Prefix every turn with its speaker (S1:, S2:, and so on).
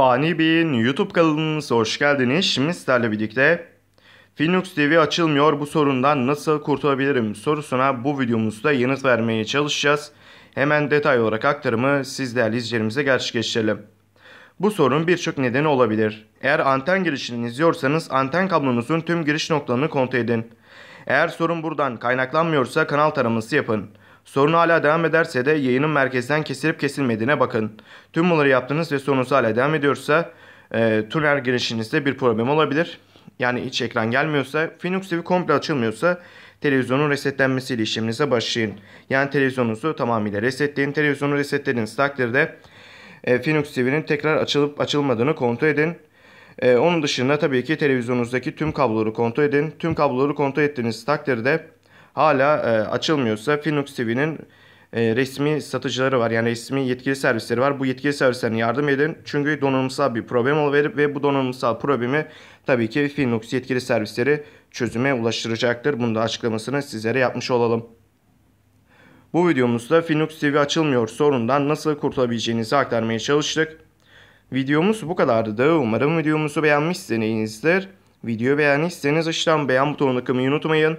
S1: Fani Bey'in YouTube kanalımıza hoş geldiniz. Şimdi sizlerle birlikte Finux TV açılmıyor bu sorundan nasıl kurtulabilirim sorusuna bu videomuzda yanıt vermeye çalışacağız. Hemen detay olarak aktarımı siz değerli izleyicilerimize gerçekleştirelim. Bu sorun birçok nedeni olabilir. Eğer anten girişini izliyorsanız anten kablonuzun tüm giriş noktalarını kontrol edin. Eğer sorun buradan kaynaklanmıyorsa kanal taraması yapın. Sorun hala devam ederse de yayının merkezden kesilip kesilmediğine bakın. Tüm bunları yaptınız ve sorunuz hala devam ediyorsa e, tuner girişinizde bir problem olabilir. Yani iç ekran gelmiyorsa, Phoenix TV komple açılmıyorsa televizyonun resetlenmesiyle işleminize başlayın. Yani televizyonunuzu tamamıyla resetleyin. Televizyonu resetlediğiniz takdirde e, Phoenix TV'nin tekrar açılıp açılmadığını kontrol edin. E, onun dışında tabii ki televizyonunuzdaki tüm kabloları kontrol edin. Tüm kabloları kontrol ettiğiniz takdirde hala e, açılmıyorsa Finux TV'nin e, resmi satıcıları var. Yani resmi yetkili servisleri var. Bu yetkili servislerine yardım edin. Çünkü donanımsal bir problem olabilir ve bu donanımsal problemi tabii ki Finux yetkili servisleri çözüme ulaştıracaktır. Bunu da açıklamasını sizlere yapmış olalım. Bu videomuzda Finux TV açılmıyor sorundan nasıl kurtulabileceğinizi aktarmaya çalıştık. Videomuz bu kadardı. Umarım videomuzu beğenmişsinizdir. Video beğendiyseniz aşağıdan beğen butonuna tıklamayı unutmayın.